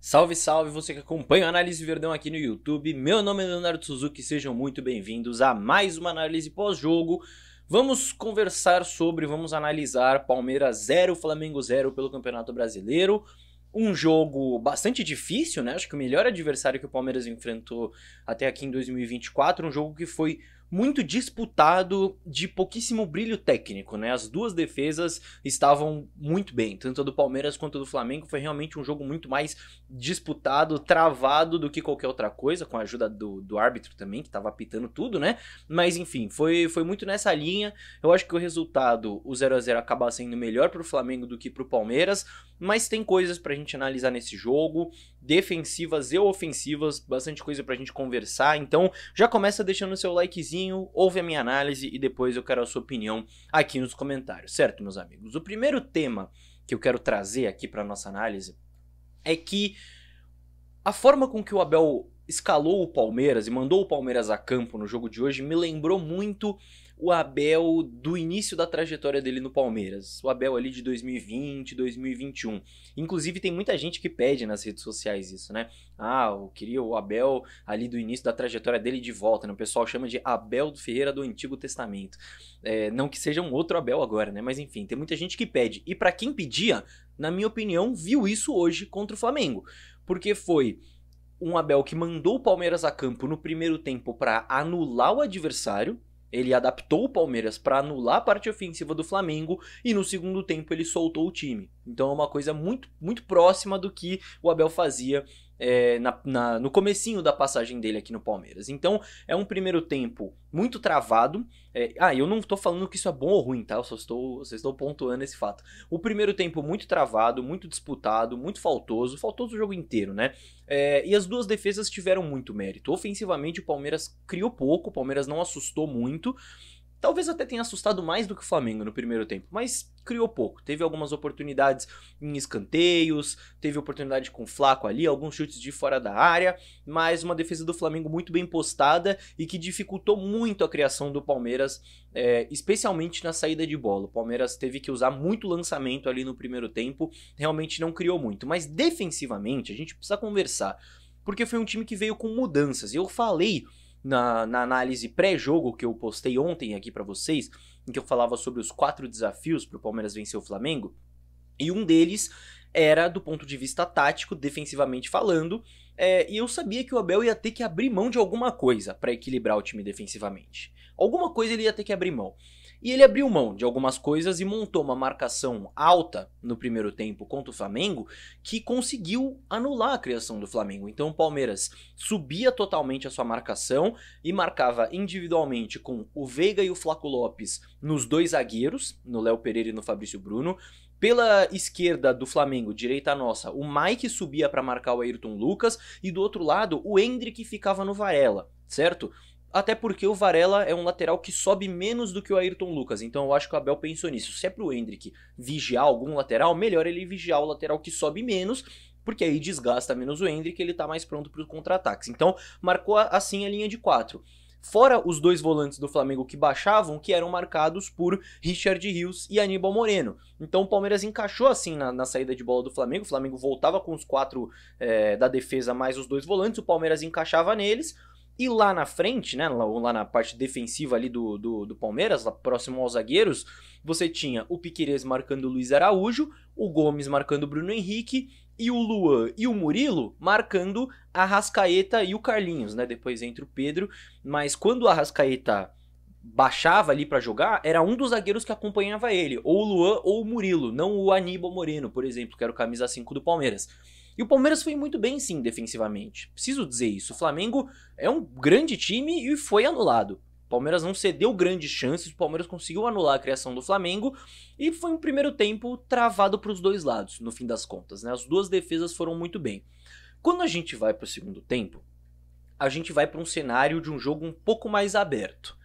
Salve, salve você que acompanha o Análise Verdão aqui no YouTube. Meu nome é Leonardo Suzuki, sejam muito bem-vindos a mais uma análise pós-jogo. Vamos conversar sobre, vamos analisar Palmeiras 0, Flamengo 0 pelo Campeonato Brasileiro. Um jogo bastante difícil, né? Acho que o melhor adversário que o Palmeiras enfrentou até aqui em 2024. Um jogo que foi muito disputado, de pouquíssimo brilho técnico, né? As duas defesas estavam muito bem, tanto a do Palmeiras quanto a do Flamengo. Foi realmente um jogo muito mais disputado, travado do que qualquer outra coisa, com a ajuda do, do árbitro também, que estava apitando tudo, né? Mas enfim, foi, foi muito nessa linha. Eu acho que o resultado, o 0 a 0 acaba sendo melhor para o Flamengo do que para o Palmeiras, mas tem coisas para a gente analisar nesse jogo, defensivas e ofensivas, bastante coisa para a gente conversar. Então já começa deixando o seu likezinho ouve a minha análise e depois eu quero a sua opinião aqui nos comentários, certo, meus amigos? O primeiro tema que eu quero trazer aqui para nossa análise é que a forma com que o Abel escalou o Palmeiras e mandou o Palmeiras a campo no jogo de hoje me lembrou muito o Abel do início da trajetória dele no Palmeiras. O Abel ali de 2020, 2021. Inclusive tem muita gente que pede nas redes sociais isso, né? Ah, eu queria o Abel ali do início da trajetória dele de volta, né? O pessoal chama de Abel do Ferreira do Antigo Testamento. É, não que seja um outro Abel agora, né? Mas enfim, tem muita gente que pede. E para quem pedia, na minha opinião, viu isso hoje contra o Flamengo. Porque foi um Abel que mandou o Palmeiras a campo no primeiro tempo para anular o adversário. Ele adaptou o Palmeiras para anular a parte ofensiva do Flamengo e no segundo tempo ele soltou o time. Então é uma coisa muito, muito próxima do que o Abel fazia é, na, na, no comecinho da passagem dele aqui no Palmeiras. Então, é um primeiro tempo muito travado. É, ah, eu não estou falando que isso é bom ou ruim, tá? Eu só estou, só estou pontuando esse fato. O primeiro tempo muito travado, muito disputado, muito faltoso, faltoso o jogo inteiro, né? É, e as duas defesas tiveram muito mérito. Ofensivamente, o Palmeiras criou pouco, o Palmeiras não assustou muito. Talvez até tenha assustado mais do que o Flamengo no primeiro tempo, mas criou pouco. Teve algumas oportunidades em escanteios, teve oportunidade com o Flaco ali, alguns chutes de fora da área, mas uma defesa do Flamengo muito bem postada e que dificultou muito a criação do Palmeiras, é, especialmente na saída de bola. O Palmeiras teve que usar muito lançamento ali no primeiro tempo, realmente não criou muito. Mas defensivamente, a gente precisa conversar, porque foi um time que veio com mudanças. Eu falei na, na análise pré-jogo que eu postei ontem aqui para vocês, em que eu falava sobre os quatro desafios para o Palmeiras vencer o Flamengo, e um deles era do ponto de vista tático, defensivamente falando, é, e eu sabia que o Abel ia ter que abrir mão de alguma coisa para equilibrar o time defensivamente. Alguma coisa ele ia ter que abrir mão. E ele abriu mão de algumas coisas e montou uma marcação alta no primeiro tempo contra o Flamengo que conseguiu anular a criação do Flamengo. Então o Palmeiras subia totalmente a sua marcação e marcava individualmente com o Veiga e o Flaco Lopes nos dois zagueiros, no Léo Pereira e no Fabrício Bruno. Pela esquerda do Flamengo, direita nossa, o Mike subia para marcar o Ayrton Lucas e do outro lado o Hendrick ficava no Varela, certo? Até porque o Varela é um lateral que sobe menos do que o Ayrton Lucas, então eu acho que o Abel pensou nisso. Se é pro Hendrick vigiar algum lateral, melhor ele vigiar o lateral que sobe menos, porque aí desgasta menos o Hendrick, ele tá mais pronto para os contra-ataques. Então, marcou assim a linha de 4. Fora os dois volantes do Flamengo que baixavam, que eram marcados por Richard Rios e Aníbal Moreno. Então o Palmeiras encaixou assim na, na saída de bola do Flamengo. O Flamengo voltava com os quatro é, da defesa mais os dois volantes, o Palmeiras encaixava neles. E lá na frente, né, lá, na parte defensiva ali do, do, do Palmeiras, lá próximo aos zagueiros, você tinha o Piquerez marcando o Luiz Araújo, o Gomes marcando o Bruno Henrique e o Luan e o Murilo marcando a Rascaeta e o Carlinhos, né? Depois entra o Pedro, mas quando a Rascaeta baixava ali para jogar, era um dos zagueiros que acompanhava ele, ou o Luan ou o Murilo, não o Aníbal Moreno, por exemplo, que era o camisa 5 do Palmeiras. E o Palmeiras foi muito bem, sim, defensivamente. Preciso dizer isso. O Flamengo é um grande time e foi anulado. O Palmeiras não cedeu grandes chances, o Palmeiras conseguiu anular a criação do Flamengo e foi um primeiro tempo travado para os dois lados, no fim das contas. Né? As duas defesas foram muito bem. Quando a gente vai para o segundo tempo, a gente vai para um cenário de um jogo um pouco mais aberto.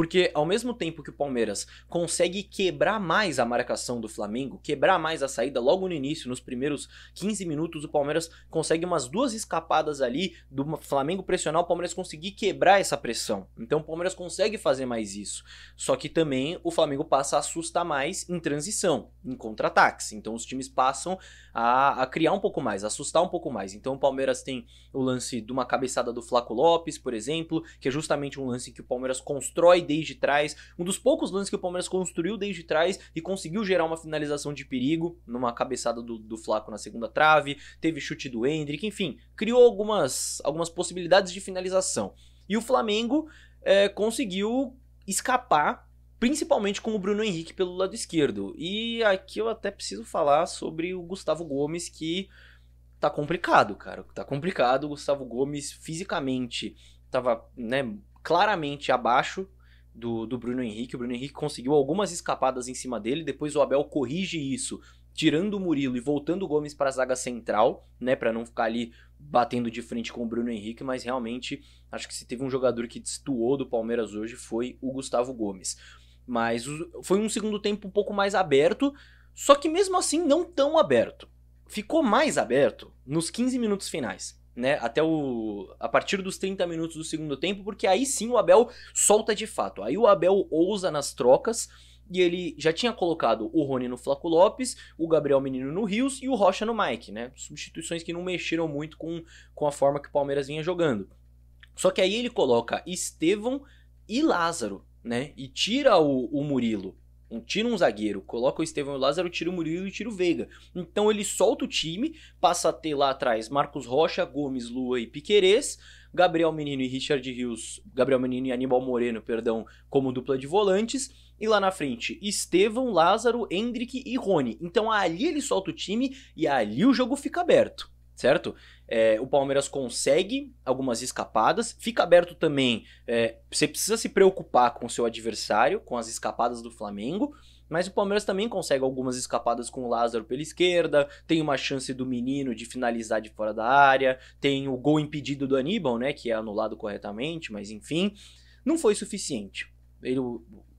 Porque ao mesmo tempo que o Palmeiras consegue quebrar mais a marcação do Flamengo, quebrar mais a saída logo no início, nos primeiros 15 minutos, o Palmeiras consegue umas duas escapadas ali do Flamengo pressionar, o Palmeiras conseguir quebrar essa pressão. Então o Palmeiras consegue fazer mais isso. Só que também o Flamengo passa a assustar mais em transição, em contra-ataques. Então os times passam a, a criar um pouco mais, a assustar um pouco mais. Então o Palmeiras tem o lance de uma cabeçada do Flaco Lopes, por exemplo, que é justamente um lance que o Palmeiras constrói desde trás, um dos poucos lances que o Palmeiras construiu desde trás e conseguiu gerar uma finalização de perigo, numa cabeçada do, do Flaco na segunda trave, teve chute do Hendrick, enfim, criou algumas, algumas possibilidades de finalização. E o Flamengo é, conseguiu escapar principalmente com o Bruno Henrique pelo lado esquerdo. E aqui eu até preciso falar sobre o Gustavo Gomes, que tá complicado, cara. Tá complicado. O Gustavo Gomes fisicamente tava, né, claramente abaixo do, do Bruno Henrique. O Bruno Henrique conseguiu algumas escapadas em cima dele, depois o Abel corrige isso, tirando o Murilo e voltando o Gomes para a zaga central, né, para não ficar ali batendo de frente com o Bruno Henrique, mas realmente acho que se teve um jogador que destoou do Palmeiras hoje foi o Gustavo Gomes. Mas foi um segundo tempo um pouco mais aberto, só que mesmo assim não tão aberto. Ficou mais aberto nos 15 minutos finais né, até o a partir dos 30 minutos do segundo tempo, porque aí sim o Abel solta de fato. Aí o Abel ousa nas trocas e ele já tinha colocado o Rony no Flaco Lopes, o Gabriel Menino no Rios e o Rocha no Mike, né? Substituições que não mexeram muito com, com a forma que o Palmeiras vinha jogando. Só que aí ele coloca Estevão e Lázaro, né? E tira o, o Murilo. Um tira um zagueiro, coloca o Estevão e o Lázaro, tira o Murilo e tira o Veiga. Então ele solta o time, passa a ter lá atrás Marcos Rocha, Gomes, Lua e Piquerez, Gabriel Menino e Richard Rios, Gabriel Menino e Aníbal Moreno, perdão, como dupla de volantes, e lá na frente Estevão, Lázaro, Hendrick e Rony. Então ali ele solta o time e ali o jogo fica aberto, certo? É, o Palmeiras consegue algumas escapadas. Fica aberto também. É, você precisa se preocupar com o seu adversário, com as escapadas do Flamengo. Mas o Palmeiras também consegue algumas escapadas com o Lázaro pela esquerda, tem uma chance do menino de finalizar de fora da área, tem o gol impedido do Aníbal, né, que é anulado corretamente, mas enfim, não foi suficiente. Ele,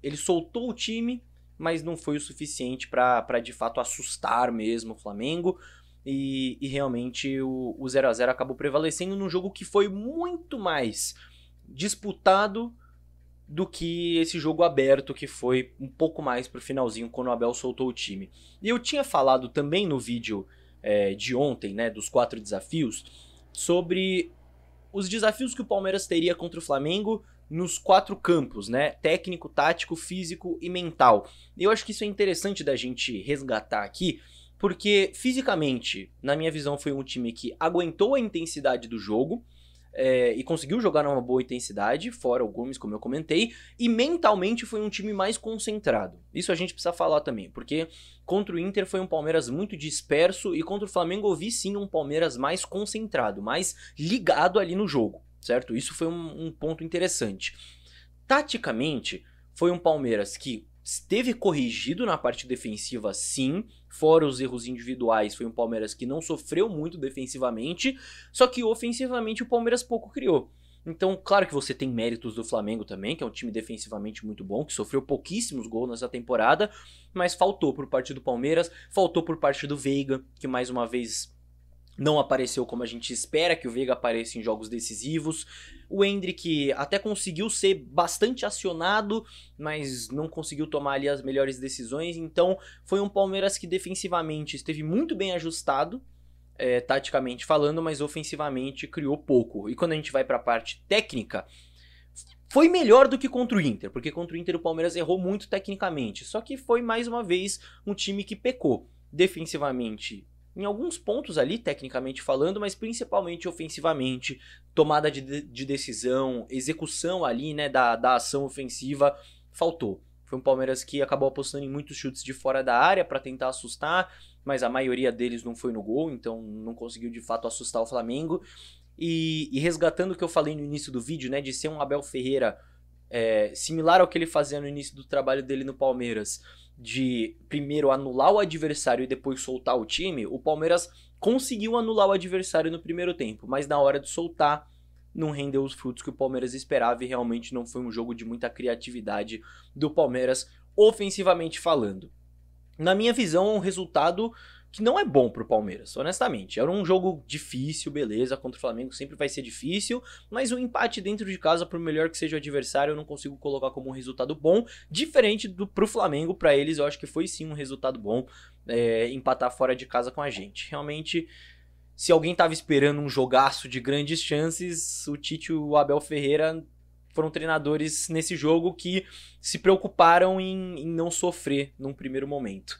ele soltou o time, mas não foi o suficiente para de fato assustar mesmo o Flamengo. E, e realmente o, 0 a 0 acabou prevalecendo num jogo que foi muito mais disputado do que esse jogo aberto que foi um pouco mais pro finalzinho quando o Abel soltou o time. E eu tinha falado também no vídeo é, de ontem, né, dos quatro desafios, sobre os desafios que o Palmeiras teria contra o Flamengo nos quatro campos, né? Técnico, tático, físico e mental. Eu acho que isso é interessante da gente resgatar aqui, porque fisicamente, na minha visão, foi um time que aguentou a intensidade do jogo. É, e conseguiu jogar numa boa intensidade, fora o Gomes, como eu comentei, e mentalmente foi um time mais concentrado. Isso a gente precisa falar também, porque contra o Inter foi um Palmeiras muito disperso e contra o Flamengo eu vi sim um Palmeiras mais concentrado, mais ligado ali no jogo, certo? Isso foi um, um ponto interessante. Taticamente, foi um Palmeiras que esteve corrigido na parte defensiva, sim, fora os erros individuais, foi um Palmeiras que não sofreu muito defensivamente, só que ofensivamente o Palmeiras pouco criou. Então, claro que você tem méritos do Flamengo também, que é um time defensivamente muito bom, que sofreu pouquíssimos gols nessa temporada, mas faltou por parte do Palmeiras, faltou por parte do Veiga, que mais uma vez não apareceu como a gente espera que o Veiga apareça em jogos decisivos. O Hendrick até conseguiu ser bastante acionado, mas não conseguiu tomar ali as melhores decisões. Então foi um Palmeiras que defensivamente esteve muito bem ajustado, é, taticamente falando, mas ofensivamente criou pouco. E quando a gente vai para a parte técnica, foi melhor do que contra o Inter, porque contra o Inter o Palmeiras errou muito tecnicamente. Só que foi mais uma vez um time que pecou defensivamente em alguns pontos ali, tecnicamente falando, mas principalmente ofensivamente, tomada de, de decisão, execução ali, né, da, da ação ofensiva, faltou. Foi um Palmeiras que acabou apostando em muitos chutes de fora da área para tentar assustar, mas a maioria deles não foi no gol, então não conseguiu de fato assustar o Flamengo. E, e resgatando o que eu falei no início do vídeo, né, de ser um Abel Ferreira é, similar ao que ele fazia no início do trabalho dele no Palmeiras de primeiro anular o adversário e depois soltar o time, o Palmeiras conseguiu anular o adversário no primeiro tempo, mas na hora de soltar não rendeu os frutos que o Palmeiras esperava e realmente não foi um jogo de muita criatividade do Palmeiras ofensivamente falando. Na minha visão, é um resultado que não é bom pro Palmeiras, honestamente. Era um jogo difícil, beleza, contra o Flamengo sempre vai ser difícil, mas o um empate dentro de casa, por melhor que seja o adversário, eu não consigo colocar como um resultado bom, diferente do pro Flamengo, para eles eu acho que foi sim um resultado bom é, empatar fora de casa com a gente. Realmente, se alguém tava esperando um jogaço de grandes chances, o Tite e o Abel Ferreira foram treinadores nesse jogo que se preocuparam em, em não sofrer num primeiro momento.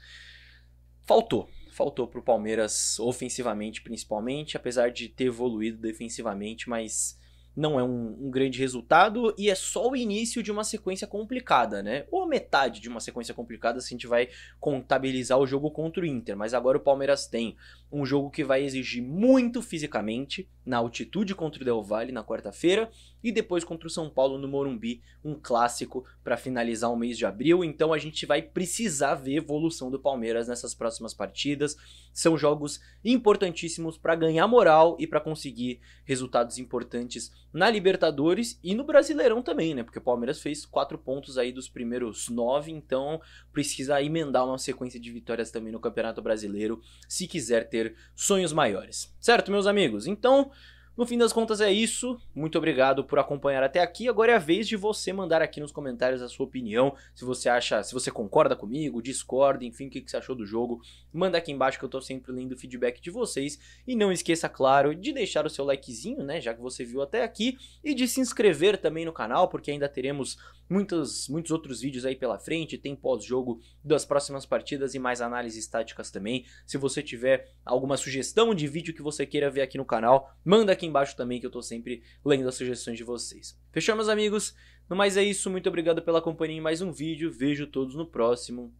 Faltou, faltou para o Palmeiras ofensivamente, principalmente, apesar de ter evoluído defensivamente, mas não é um, um, grande resultado e é só o início de uma sequência complicada, né? Ou metade de uma sequência complicada se a gente vai contabilizar o jogo contra o Inter. Mas agora o Palmeiras tem um jogo que vai exigir muito fisicamente, na altitude contra o Del Valle na quarta-feira e depois contra o São Paulo no Morumbi, um clássico para finalizar o mês de abril. Então a gente vai precisar ver evolução do Palmeiras nessas próximas partidas. São jogos importantíssimos para ganhar moral e para conseguir resultados importantes na Libertadores e no Brasileirão também, né? Porque o Palmeiras fez quatro pontos aí dos primeiros nove, então precisa emendar uma sequência de vitórias também no Campeonato Brasileiro se quiser ter ter sonhos maiores. Certo, meus amigos? Então, no fim das contas é isso. Muito obrigado por acompanhar até aqui. Agora é a vez de você mandar aqui nos comentários a sua opinião. Se você acha, se você concorda comigo, discorda, enfim, o que, você achou do jogo. Manda aqui embaixo que eu tô sempre lendo o feedback de vocês. E não esqueça, claro, de deixar o seu likezinho, né? Já que você viu até aqui. E de se inscrever também no canal, porque ainda teremos muitos, muitos outros vídeos aí pela frente. Tem pós-jogo das próximas partidas e mais análises táticas também. Se você tiver alguma sugestão de vídeo que você queira ver aqui no canal, manda aqui aqui embaixo também que eu tô sempre lendo as sugestões de vocês. Fechou, meus amigos? No mais é isso, muito obrigado pela companhia em mais um vídeo. Vejo todos no próximo.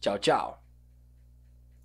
Tchau, tchau!